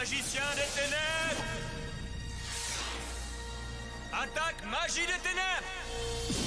Magicien des ténèbres Attaque magie des ténèbres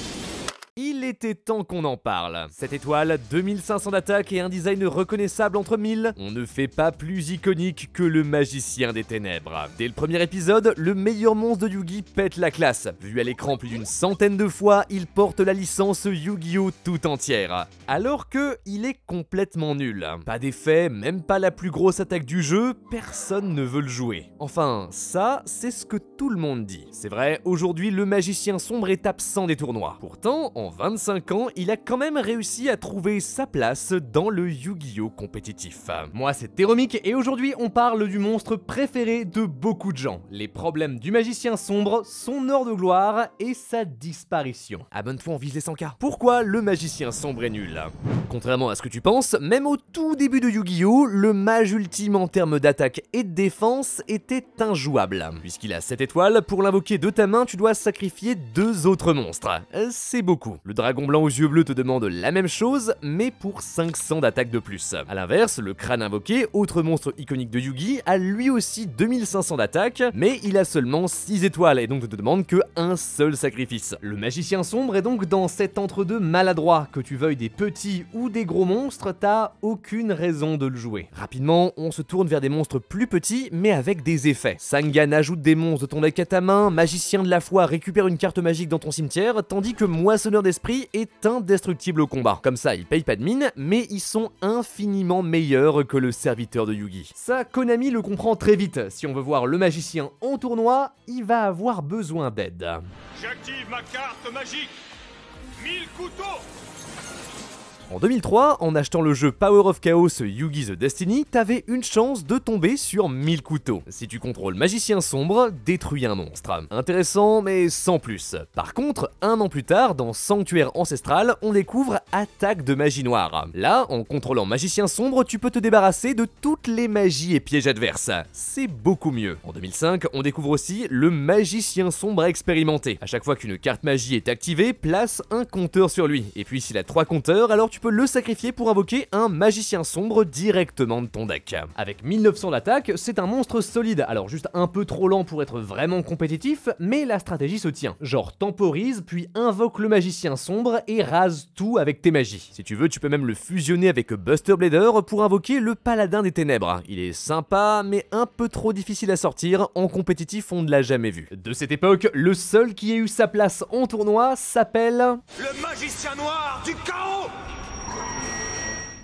il était temps qu'on en parle. Cette étoile, 2500 d'attaque et un design reconnaissable entre mille, on ne fait pas plus iconique que le magicien des ténèbres. Dès le premier épisode, le meilleur monstre de Yugi pète la classe. Vu à l'écran plus d'une centaine de fois, il porte la licence Yu-Gi-Oh tout entière. Alors que, il est complètement nul. Pas d'effet, même pas la plus grosse attaque du jeu, personne ne veut le jouer. Enfin, ça, c'est ce que tout le monde dit. C'est vrai, aujourd'hui, le magicien sombre est absent des tournois. Pourtant, en 20 25 ans, il a quand même réussi à trouver sa place dans le Yu-Gi-Oh compétitif. Moi c'est Théromique et aujourd'hui on parle du monstre préféré de beaucoup de gens. Les problèmes du magicien sombre, son or de gloire et sa disparition. bonne toi on vise les 100k. Pourquoi le magicien sombre est nul Contrairement à ce que tu penses, même au tout début de Yu-Gi-Oh, le mage ultime en termes d'attaque et de défense était injouable. Puisqu'il a 7 étoiles, pour l'invoquer de ta main, tu dois sacrifier deux autres monstres. Euh, c'est beaucoup dragon blanc aux yeux bleus te demande la même chose, mais pour 500 d'attaque de plus. A l'inverse, le crâne invoqué, autre monstre iconique de Yugi, a lui aussi 2500 d'attaque, mais il a seulement 6 étoiles et donc ne te demande que un seul sacrifice. Le magicien sombre est donc dans cet entre-deux maladroit, que tu veuilles des petits ou des gros monstres, t'as aucune raison de le jouer. Rapidement, on se tourne vers des monstres plus petits, mais avec des effets. Sangan ajoute des monstres de ton deck à ta main, magicien de la foi récupère une carte magique dans ton cimetière, tandis que moissonneur d'esprit est indestructible au combat. Comme ça, ils payent pas de mine, mais ils sont infiniment meilleurs que le serviteur de Yugi. Ça, Konami le comprend très vite. Si on veut voir le magicien en tournoi, il va avoir besoin d'aide. En 2003, en achetant le jeu Power of Chaos Yugi the Destiny, t'avais une chance de tomber sur 1000 couteaux. Si tu contrôles Magicien Sombre, détruis un monstre. Intéressant, mais sans plus. Par contre, un an plus tard, dans Sanctuaire Ancestral, on découvre Attaque de Magie Noire. Là, en contrôlant Magicien Sombre, tu peux te débarrasser de toutes les magies et pièges adverses. C'est beaucoup mieux. En 2005, on découvre aussi le Magicien Sombre expérimenté. À chaque fois qu'une carte magie est activée, place un compteur sur lui. Et puis s'il a trois compteurs, alors tu le sacrifier pour invoquer un magicien sombre directement de ton deck. Avec 1900 d'attaque, c'est un monstre solide, alors juste un peu trop lent pour être vraiment compétitif, mais la stratégie se tient. Genre temporise, puis invoque le magicien sombre et rase tout avec tes magies. Si tu veux, tu peux même le fusionner avec Buster Blader pour invoquer le paladin des ténèbres. Il est sympa, mais un peu trop difficile à sortir, en compétitif on ne l'a jamais vu. De cette époque, le seul qui ait eu sa place en tournoi s'appelle... Le magicien noir du chaos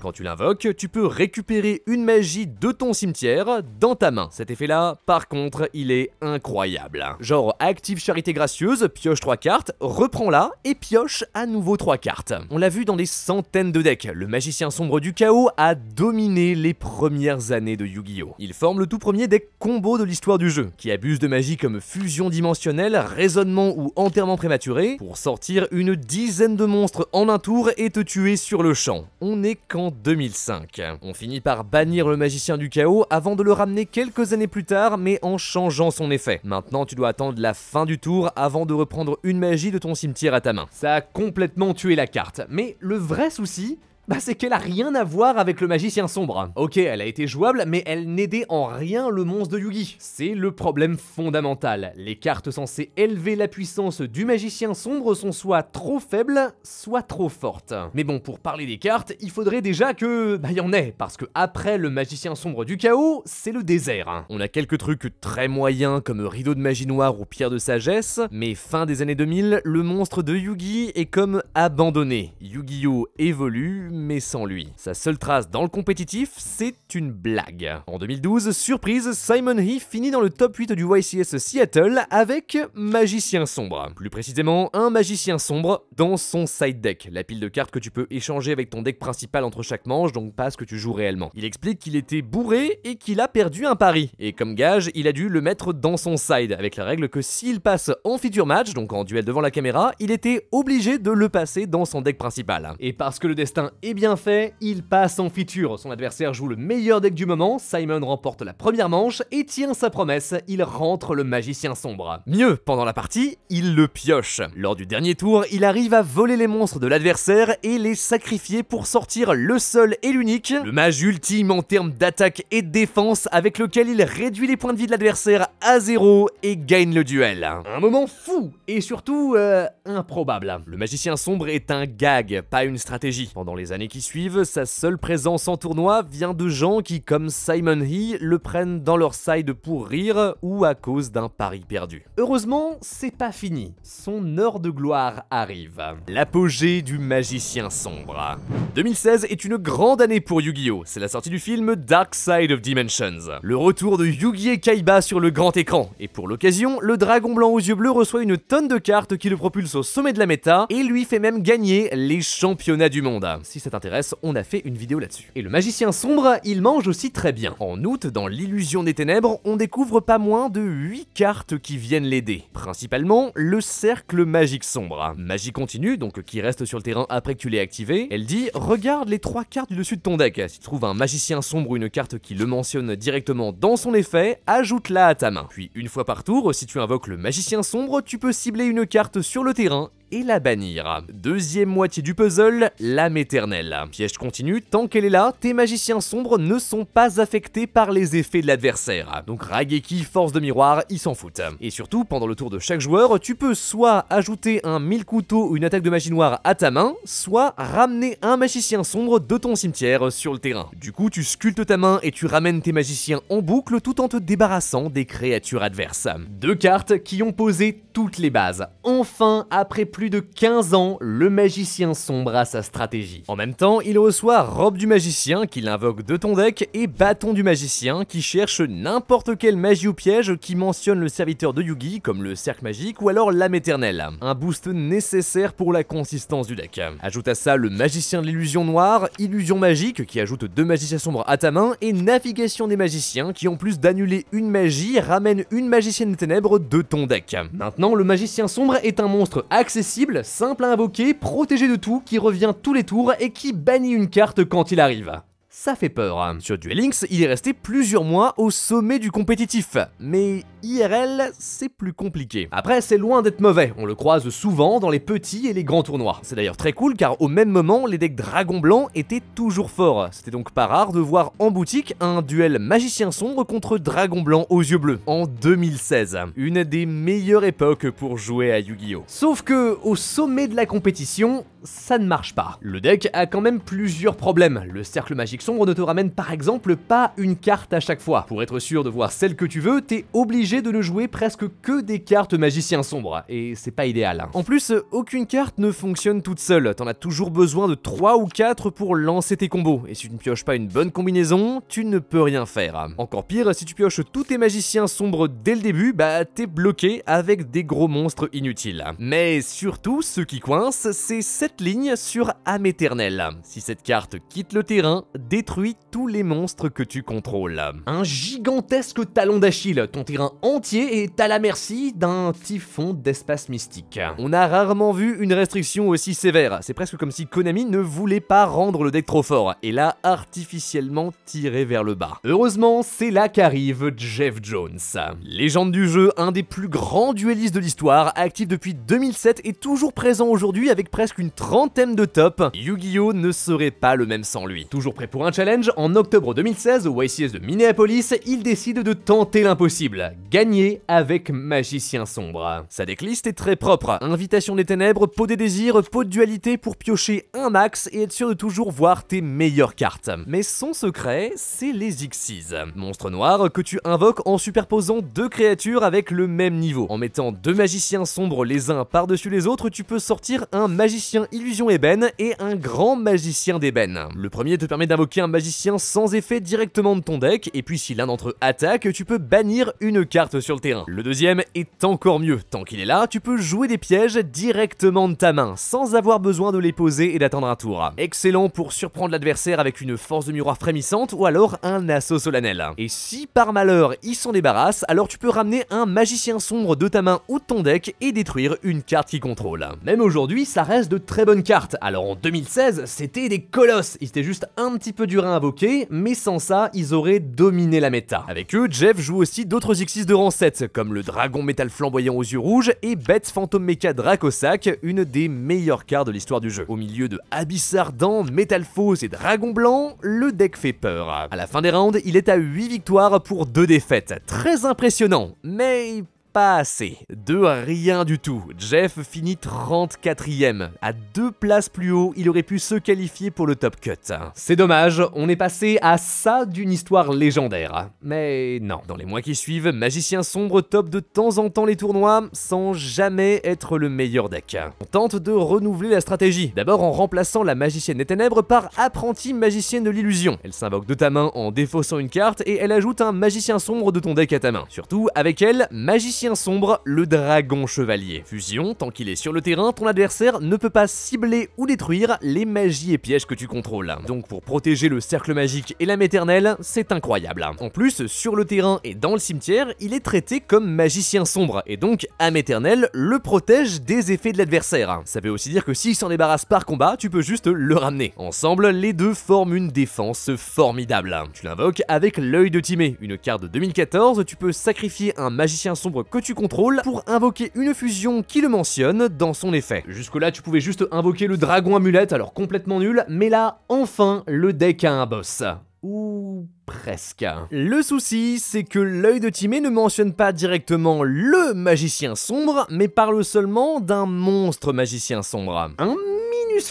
quand tu l'invoques, tu peux récupérer une magie de ton cimetière dans ta main. Cet effet-là, par contre, il est incroyable. Genre, active charité gracieuse, pioche 3 cartes, reprends-la et pioche à nouveau 3 cartes. On l'a vu dans des centaines de decks, le magicien sombre du chaos a dominé les premières années de Yu-Gi-Oh! Il forme le tout premier deck combo de l'histoire du jeu, qui abuse de magie comme fusion dimensionnelle, raisonnement ou enterrement prématuré, pour sortir une dizaine de monstres en un tour et te tuer sur le champ. On est quand 2005. On finit par bannir le magicien du chaos avant de le ramener quelques années plus tard, mais en changeant son effet. Maintenant, tu dois attendre la fin du tour avant de reprendre une magie de ton cimetière à ta main. Ça a complètement tué la carte, mais le vrai souci, bah c'est qu'elle a rien à voir avec le magicien sombre. Ok, elle a été jouable, mais elle n'aidait en rien le monstre de Yugi. C'est le problème fondamental. Les cartes censées élever la puissance du magicien sombre sont soit trop faibles, soit trop fortes. Mais bon, pour parler des cartes, il faudrait déjà que... bah y en ait, parce que après le magicien sombre du chaos, c'est le désert. On a quelques trucs très moyens comme rideau de magie noire ou pierre de sagesse, mais fin des années 2000, le monstre de Yugi est comme abandonné. Yu-Gi-Oh évolue, mais sans lui. Sa seule trace dans le compétitif, c'est une blague. En 2012, surprise, Simon He finit dans le top 8 du YCS Seattle avec Magicien Sombre. Plus précisément, un Magicien Sombre dans son side deck, la pile de cartes que tu peux échanger avec ton deck principal entre chaque manche, donc pas ce que tu joues réellement. Il explique qu'il était bourré et qu'il a perdu un pari, et comme gage, il a dû le mettre dans son side, avec la règle que s'il passe en feature match, donc en duel devant la caméra, il était obligé de le passer dans son deck principal. Et parce que le destin et bien fait, il passe en feature. Son adversaire joue le meilleur deck du moment, Simon remporte la première manche et tient sa promesse, il rentre le magicien sombre. Mieux, pendant la partie, il le pioche. Lors du dernier tour, il arrive à voler les monstres de l'adversaire et les sacrifier pour sortir le seul et l'unique, le mage ultime en termes d'attaque et de défense avec lequel il réduit les points de vie de l'adversaire à zéro et gagne le duel. Un moment fou et surtout euh, improbable. Le magicien sombre est un gag, pas une stratégie. Pendant les années qui suivent, sa seule présence en tournoi vient de gens qui, comme Simon He, le prennent dans leur side pour rire ou à cause d'un pari perdu. Heureusement, c'est pas fini. Son heure de gloire arrive. L'apogée du magicien sombre. 2016 est une grande année pour Yu-Gi-Oh! C'est la sortie du film Dark Side of Dimensions. Le retour de Yu-Gi-Oh! Kaiba sur le grand écran. Et pour l'occasion, le dragon blanc aux yeux bleus reçoit une tonne de cartes qui le propulse au sommet de la méta et lui fait même gagner les championnats du monde. Si ça t'intéresse, on a fait une vidéo là-dessus. Et le magicien sombre, il mange aussi très bien. En août, dans l'illusion des ténèbres, on découvre pas moins de 8 cartes qui viennent l'aider. Principalement, le cercle magique sombre. Magie continue, donc qui reste sur le terrain après que tu l'aies activé. Elle dit, regarde les trois cartes du dessus de ton deck. Si tu trouves un magicien sombre ou une carte qui le mentionne directement dans son effet, ajoute-la à ta main. Puis une fois par tour, si tu invoques le magicien sombre, tu peux cibler une carte sur le terrain et la bannir. Deuxième moitié du puzzle, l'âme éternelle. Piège continue, tant qu'elle est là, tes magiciens sombres ne sont pas affectés par les effets de l'adversaire. Donc Rageki, force de miroir, ils s'en foutent. Et surtout, pendant le tour de chaque joueur, tu peux soit ajouter un mille couteaux ou une attaque de magie noire à ta main, soit ramener un magicien sombre de ton cimetière sur le terrain. Du coup, tu sculptes ta main et tu ramènes tes magiciens en boucle tout en te débarrassant des créatures adverses. Deux cartes qui ont posé toutes les bases. Enfin, après plus plus de 15 ans, le magicien sombre à sa stratégie. En même temps, il reçoit Robe du magicien qui l'invoque de ton deck et Bâton du magicien qui cherche n'importe quelle magie ou piège qui mentionne le serviteur de Yugi comme le cercle magique ou alors l'âme éternelle. Un boost nécessaire pour la consistance du deck. Ajoute à ça le magicien de l'illusion noire, illusion magique qui ajoute deux magiciens sombres à ta main et navigation des magiciens qui en plus d'annuler une magie ramène une magicienne des ténèbres de ton deck. Maintenant, le magicien sombre est un monstre accessible simple à invoquer, protégé de tout, qui revient tous les tours et qui bannit une carte quand il arrive. Ça fait peur. Sur Duel Links, il est resté plusieurs mois au sommet du compétitif, mais IRL, c'est plus compliqué. Après, c'est loin d'être mauvais, on le croise souvent dans les petits et les grands tournois. C'est d'ailleurs très cool car au même moment, les decks Dragon Blanc étaient toujours forts. C'était donc pas rare de voir en boutique un duel Magicien Sombre contre Dragon Blanc aux yeux bleus, en 2016. Une des meilleures époques pour jouer à Yu-Gi-Oh! Sauf que, au sommet de la compétition, ça ne marche pas. Le deck a quand même plusieurs problèmes. Le cercle magique sombre ne te ramène par exemple pas une carte à chaque fois. Pour être sûr de voir celle que tu veux, t'es obligé de ne jouer presque que des cartes magicien sombre, et c'est pas idéal. Hein. En plus, aucune carte ne fonctionne toute seule, t'en as toujours besoin de 3 ou 4 pour lancer tes combos, et si tu ne pioches pas une bonne combinaison, tu ne peux rien faire. Encore pire, si tu pioches tous tes magiciens sombres dès le début, bah t'es bloqué avec des gros monstres inutiles. Mais surtout, ce qui coince, c'est cette ligne sur âme éternelle. Si cette carte quitte le terrain, détruit tous les monstres que tu contrôles. Un gigantesque talon d'Achille, ton terrain entier est à la merci d'un typhon d'espace mystique. On a rarement vu une restriction aussi sévère, c'est presque comme si Konami ne voulait pas rendre le deck trop fort, et l'a artificiellement tiré vers le bas. Heureusement, c'est là qu'arrive Jeff Jones. Légende du jeu, un des plus grands duellistes de l'histoire, actif depuis 2007 et toujours présent aujourd'hui avec presque une trentaine de tops, Yu-Gi-Oh ne serait pas le même sans lui. Toujours prêt pour un challenge, en octobre 2016 au YCS de Minneapolis, il décide de tenter l'impossible, Gagner avec Magicien Sombre. Sa decklist est très propre. Invitation des ténèbres, peau des désirs, pot de dualité pour piocher un max et être sûr de toujours voir tes meilleures cartes. Mais son secret, c'est les Xyz. Monstre noir que tu invoques en superposant deux créatures avec le même niveau. En mettant deux magiciens sombres les uns par-dessus les autres, tu peux sortir un magicien illusion ébène et un grand magicien d'ébène. Le premier te permet d'invoquer un magicien sans effet directement de ton deck, et puis si l'un d'entre eux attaque, tu peux bannir une carte sur le terrain. Le deuxième est encore mieux. Tant qu'il est là, tu peux jouer des pièges directement de ta main, sans avoir besoin de les poser et d'attendre un tour. Excellent pour surprendre l'adversaire avec une force de miroir frémissante ou alors un assaut solennel. Et si par malheur il s'en débarrasse, alors tu peux ramener un magicien sombre de ta main ou de ton deck et détruire une carte qui contrôle. Même aujourd'hui, ça reste de très bonnes cartes. Alors en 2016, c'était des colosses. Ils étaient juste un petit peu dur à invoquer, mais sans ça, ils auraient dominé la méta. Avec eux, Jeff joue aussi d'autres x de 7, comme le dragon métal flamboyant aux yeux rouges et Bête fantôme mecha Dracosac, une des meilleures cartes de l'histoire du jeu. Au milieu de Abyss Ardent, Metal faux et Dragon Blanc, le deck fait peur. À la fin des rounds, il est à 8 victoires pour 2 défaites. Très impressionnant, mais pas assez. De rien du tout. Jeff finit 34ème. À deux places plus haut, il aurait pu se qualifier pour le top cut. C'est dommage, on est passé à ça d'une histoire légendaire. Mais non. Dans les mois qui suivent, Magicien Sombre top de temps en temps les tournois sans jamais être le meilleur deck. On tente de renouveler la stratégie, d'abord en remplaçant la Magicienne des Ténèbres par apprenti Magicienne de l'Illusion. Elle s'invoque de ta main en défaussant une carte et elle ajoute un Magicien Sombre de ton deck à ta main. Surtout, avec elle, Magicien sombre, le dragon chevalier. Fusion, tant qu'il est sur le terrain, ton adversaire ne peut pas cibler ou détruire les magies et pièges que tu contrôles. Donc pour protéger le cercle magique et l'âme éternelle, c'est incroyable. En plus, sur le terrain et dans le cimetière, il est traité comme magicien sombre, et donc âme éternelle le protège des effets de l'adversaire. Ça veut aussi dire que s'il s'en débarrasse par combat, tu peux juste le ramener. Ensemble, les deux forment une défense formidable. Tu l'invoques avec l'œil de Timé, une carte de 2014, tu peux sacrifier un magicien sombre que tu contrôles pour invoquer une fusion qui le mentionne dans son effet. Jusque-là, tu pouvais juste invoquer le dragon amulette, alors complètement nul, mais là, enfin, le deck a un boss. Ou presque. Le souci, c'est que l'œil de Timé ne mentionne pas directement le magicien sombre, mais parle seulement d'un monstre magicien sombre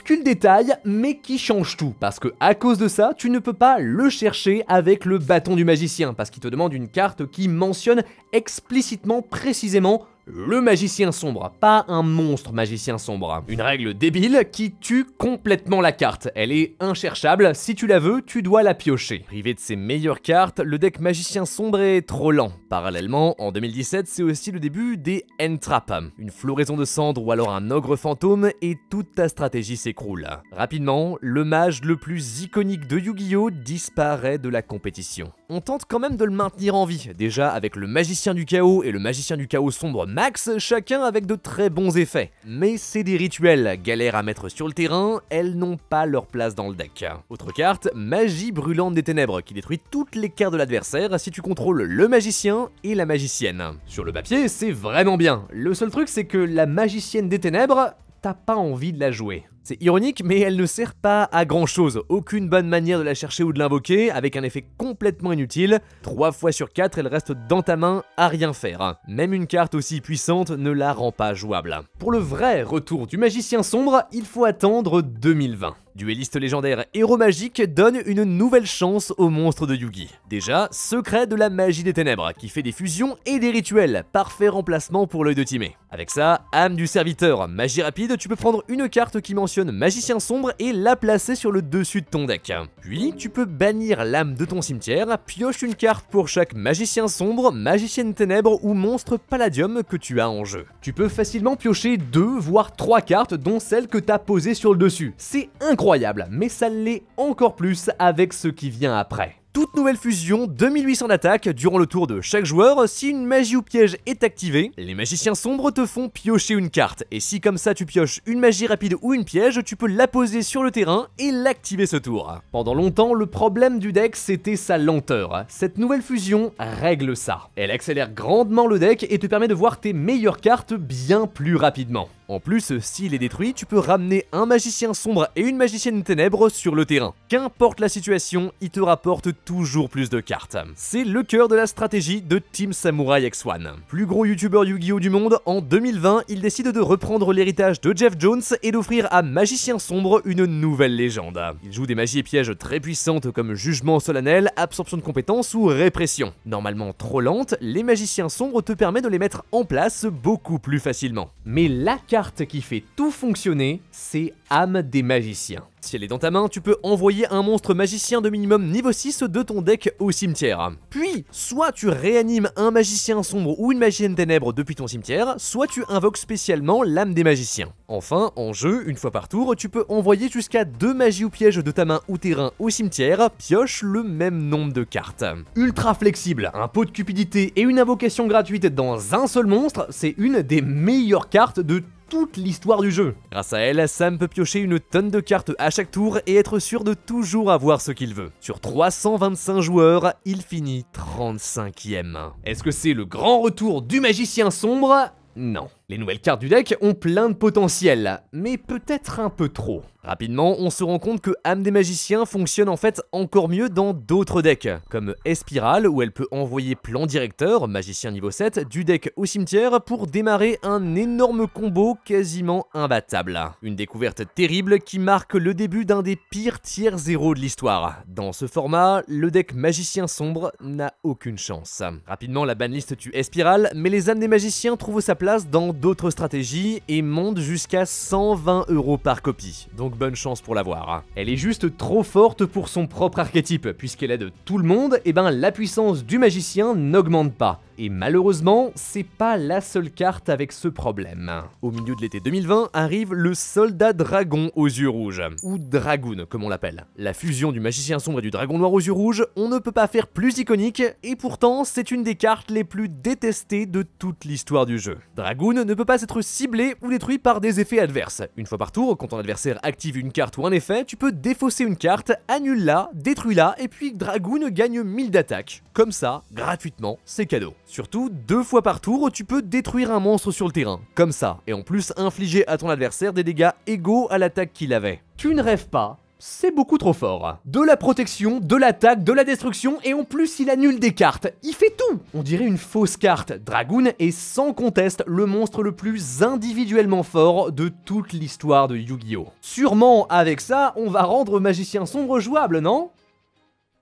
qu'une détail, mais qui change tout, parce que à cause de ça, tu ne peux pas le chercher avec le bâton du magicien, parce qu'il te demande une carte qui mentionne explicitement, précisément, le magicien sombre, pas un monstre magicien sombre. Une règle débile qui tue complètement la carte, elle est incherchable, si tu la veux, tu dois la piocher. Privé de ses meilleures cartes, le deck magicien sombre est trop lent. Parallèlement, en 2017, c'est aussi le début des Entrap. une floraison de cendres ou alors un ogre fantôme et toute ta stratégie s'écroule. Rapidement, le mage le plus iconique de Yu-Gi-Oh disparaît de la compétition on tente quand même de le maintenir en vie. Déjà avec le magicien du chaos et le magicien du chaos sombre Max, chacun avec de très bons effets. Mais c'est des rituels, galère à mettre sur le terrain, elles n'ont pas leur place dans le deck. Autre carte, magie brûlante des ténèbres qui détruit toutes les cartes de l'adversaire si tu contrôles le magicien et la magicienne. Sur le papier, c'est vraiment bien. Le seul truc, c'est que la magicienne des ténèbres, t'as pas envie de la jouer. C'est ironique, mais elle ne sert pas à grand chose. Aucune bonne manière de la chercher ou de l'invoquer, avec un effet complètement inutile. 3 fois sur 4, elle reste dans ta main à rien faire. Même une carte aussi puissante ne la rend pas jouable. Pour le vrai retour du magicien sombre, il faut attendre 2020. Dueliste légendaire Héros Magique donne une nouvelle chance au monstre de Yugi. Déjà, secret de la magie des ténèbres, qui fait des fusions et des rituels, parfait remplacement pour l'œil de Timé. Avec ça, âme du serviteur, magie rapide, tu peux prendre une carte qui mentionne magicien sombre et la placer sur le dessus de ton deck. Puis, tu peux bannir l'âme de ton cimetière, pioche une carte pour chaque magicien sombre, magicienne ténèbres ou monstre palladium que tu as en jeu. Tu peux facilement piocher deux voire trois cartes dont celle que t'as posée sur le dessus. C'est incroyable incroyable, mais ça l'est encore plus avec ce qui vient après. Toute nouvelle fusion, 2800 d'attaque durant le tour de chaque joueur. Si une magie ou piège est activée, les magiciens sombres te font piocher une carte. Et si comme ça tu pioches une magie rapide ou une piège, tu peux la poser sur le terrain et l'activer ce tour. Pendant longtemps, le problème du deck c'était sa lenteur. Cette nouvelle fusion règle ça. Elle accélère grandement le deck et te permet de voir tes meilleures cartes bien plus rapidement. En plus, s'il est détruit, tu peux ramener un magicien sombre et une magicienne ténèbres sur le terrain. Qu'importe la situation, il te rapporte toujours plus de cartes. C'est le cœur de la stratégie de Team Samurai X1. Plus gros youtubeur Yu-Gi-Oh du monde, en 2020, il décide de reprendre l'héritage de Jeff Jones et d'offrir à Magicien Sombre une nouvelle légende. Il joue des magies et pièges très puissantes comme Jugement Solennel, Absorption de compétences ou Répression. Normalement trop lente, les magiciens sombres te permettent de les mettre en place beaucoup plus facilement. Mais la carte qui fait tout fonctionner, c'est Âme des Magiciens. Si elle est dans ta main, tu peux envoyer un monstre magicien de minimum niveau 6 de ton deck au cimetière. Puis, soit tu réanimes un magicien sombre ou une magienne ténèbre depuis ton cimetière, soit tu invoques spécialement l'âme des magiciens. Enfin, en jeu, une fois par tour, tu peux envoyer jusqu'à deux magies ou pièges de ta main ou terrain au cimetière, pioche le même nombre de cartes. Ultra flexible, un pot de cupidité et une invocation gratuite dans un seul monstre, c'est une des meilleures cartes de toute l'histoire du jeu. Grâce à elle, Sam peut piocher une tonne de cartes H tour et être sûr de toujours avoir ce qu'il veut. Sur 325 joueurs, il finit 35e. Est-ce que c'est le grand retour du magicien sombre Non. Les nouvelles cartes du deck ont plein de potentiel, mais peut-être un peu trop. Rapidement, on se rend compte que Âme des Magiciens fonctionne en fait encore mieux dans d'autres decks, comme Espiral où elle peut envoyer Plan Directeur, Magicien niveau 7, du deck au cimetière pour démarrer un énorme combo quasiment imbattable. Une découverte terrible qui marque le début d'un des pires tiers zéro de l'histoire. Dans ce format, le deck Magicien Sombre n'a aucune chance. Rapidement, la banliste tue Espiral, mais les âmes des magiciens trouvent sa place dans d'autres stratégies et monte jusqu'à 120 euros par copie, donc bonne chance pour l'avoir. Hein. Elle est juste trop forte pour son propre archétype, puisqu'elle aide tout le monde, et eh ben la puissance du magicien n'augmente pas. Et malheureusement, c'est pas la seule carte avec ce problème. Au milieu de l'été 2020 arrive le soldat dragon aux yeux rouges, ou dragoon comme on l'appelle. La fusion du magicien sombre et du dragon noir aux yeux rouges, on ne peut pas faire plus iconique, et pourtant c'est une des cartes les plus détestées de toute l'histoire du jeu. Dragoon ne peut pas être ciblé ou détruit par des effets adverses. Une fois par tour, quand ton adversaire active une carte ou un effet, tu peux défausser une carte, annule-la, détruis-la, et puis Dragoon gagne 1000 d'attaque. Comme ça, gratuitement, c'est cadeau. Surtout, deux fois par tour, tu peux détruire un monstre sur le terrain, comme ça, et en plus infliger à ton adversaire des dégâts égaux à l'attaque qu'il avait. Tu ne rêves pas, c'est beaucoup trop fort. De la protection, de l'attaque, de la destruction, et en plus il annule des cartes. Il fait tout On dirait une fausse carte. Dragoon est sans conteste le monstre le plus individuellement fort de toute l'histoire de Yu-Gi-Oh! Sûrement, avec ça, on va rendre Magicien Sombre jouable, non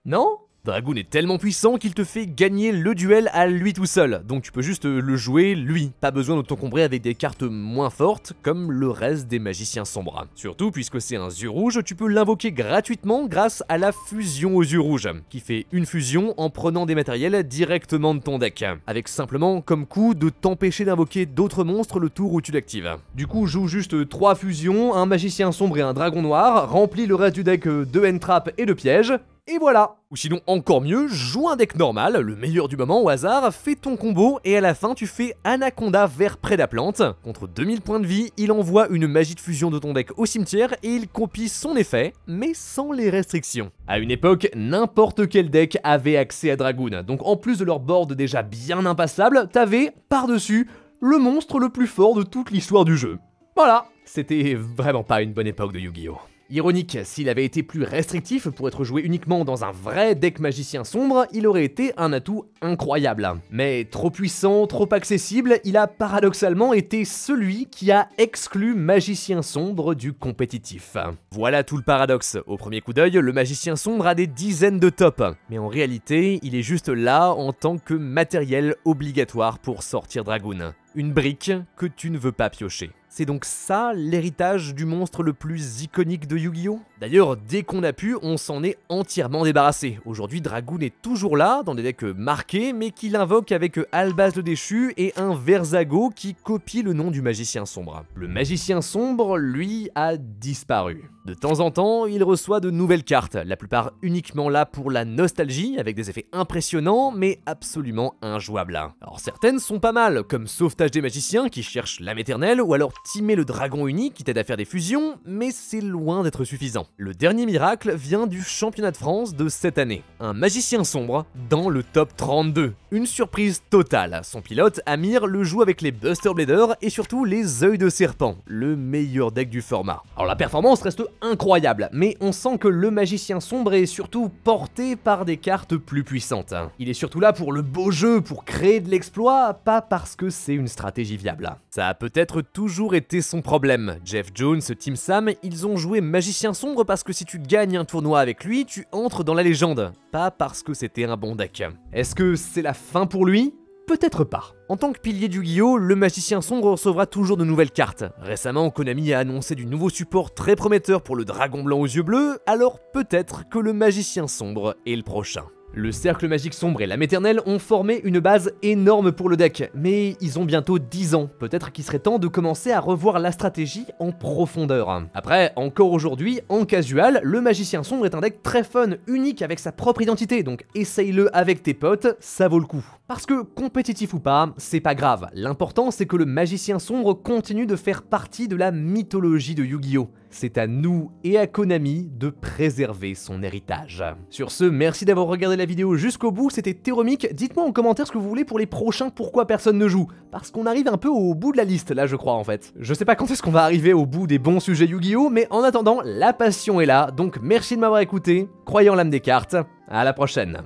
Non Dragoon est tellement puissant qu'il te fait gagner le duel à lui tout seul, donc tu peux juste euh, le jouer lui, pas besoin de t'encombrer avec des cartes moins fortes comme le reste des magiciens sombres. Surtout puisque c'est un yeux rouge, tu peux l'invoquer gratuitement grâce à la fusion aux yeux rouges, qui fait une fusion en prenant des matériels directement de ton deck, avec simplement comme coup de t'empêcher d'invoquer d'autres monstres le tour où tu l'actives. Du coup joue juste 3 euh, fusions, un magicien sombre et un dragon noir, remplis le reste du deck euh, de hand trap et de pièges, et voilà Ou sinon encore mieux, joue un deck normal, le meilleur du moment au hasard, fais ton combo et à la fin tu fais Anaconda vers près plante. Contre 2000 points de vie, il envoie une magie de fusion de ton deck au cimetière et il compie son effet, mais sans les restrictions. À une époque, n'importe quel deck avait accès à Dragoon, donc en plus de leur board déjà bien impassable, t'avais, par-dessus, le monstre le plus fort de toute l'histoire du jeu. Voilà, c'était vraiment pas une bonne époque de Yu-Gi-Oh! Ironique, s'il avait été plus restrictif pour être joué uniquement dans un vrai deck magicien sombre, il aurait été un atout incroyable. Mais trop puissant, trop accessible, il a paradoxalement été celui qui a exclu magicien sombre du compétitif. Voilà tout le paradoxe. Au premier coup d'œil, le magicien sombre a des dizaines de tops. Mais en réalité, il est juste là en tant que matériel obligatoire pour sortir Dragoon. Une brique que tu ne veux pas piocher. C'est donc ça l'héritage du monstre le plus iconique de Yu-Gi-Oh D'ailleurs, dès qu'on a pu, on s'en est entièrement débarrassé. Aujourd'hui, Dragoon est toujours là, dans des decks marqués, mais qu'il invoque avec euh, Albaz le Déchu et un Verzago qui copie le nom du Magicien Sombre. Le Magicien Sombre, lui, a disparu. De temps en temps, il reçoit de nouvelles cartes, la plupart uniquement là pour la nostalgie, avec des effets impressionnants, mais absolument injouables. Hein. Alors certaines sont pas mal, comme Sauvetage des Magiciens qui cherche l'âme éternelle, ou alors Timé le Dragon Uni qui t'aide à faire des fusions, mais c'est loin d'être suffisant. Le dernier miracle vient du championnat de France de cette année. Un magicien sombre dans le top 32. Une surprise totale. Son pilote, Amir, le joue avec les Buster Bladers et surtout les œils de serpent, le meilleur deck du format. Alors la performance reste incroyable, mais on sent que le magicien sombre est surtout porté par des cartes plus puissantes. Hein. Il est surtout là pour le beau jeu, pour créer de l'exploit, pas parce que c'est une stratégie viable. Ça a peut-être toujours été son problème. Jeff Jones, Team Sam, ils ont joué magicien sombre parce que si tu gagnes un tournoi avec lui, tu entres dans la légende, pas parce que c'était un bon deck. Est-ce que c'est la fin pour lui Peut-être pas. En tant que pilier du Guillot, le magicien sombre recevra toujours de nouvelles cartes. Récemment, Konami a annoncé du nouveau support très prometteur pour le dragon blanc aux yeux bleus, alors peut-être que le magicien sombre est le prochain. Le cercle magique sombre et la maternelle ont formé une base énorme pour le deck, mais ils ont bientôt 10 ans, peut-être qu'il serait temps de commencer à revoir la stratégie en profondeur. Après, encore aujourd'hui, en casual, le magicien sombre est un deck très fun, unique avec sa propre identité, donc essaye-le avec tes potes, ça vaut le coup. Parce que, compétitif ou pas, c'est pas grave, l'important c'est que le magicien sombre continue de faire partie de la mythologie de Yu-Gi-Oh! c'est à nous et à Konami de préserver son héritage. Sur ce, merci d'avoir regardé la vidéo jusqu'au bout, c'était Théromique, dites-moi en commentaire ce que vous voulez pour les prochains Pourquoi personne ne joue, parce qu'on arrive un peu au bout de la liste là je crois en fait. Je sais pas quand est-ce qu'on va arriver au bout des bons sujets Yu-Gi-Oh, mais en attendant, la passion est là, donc merci de m'avoir écouté, croyez en l'âme des cartes, à la prochaine.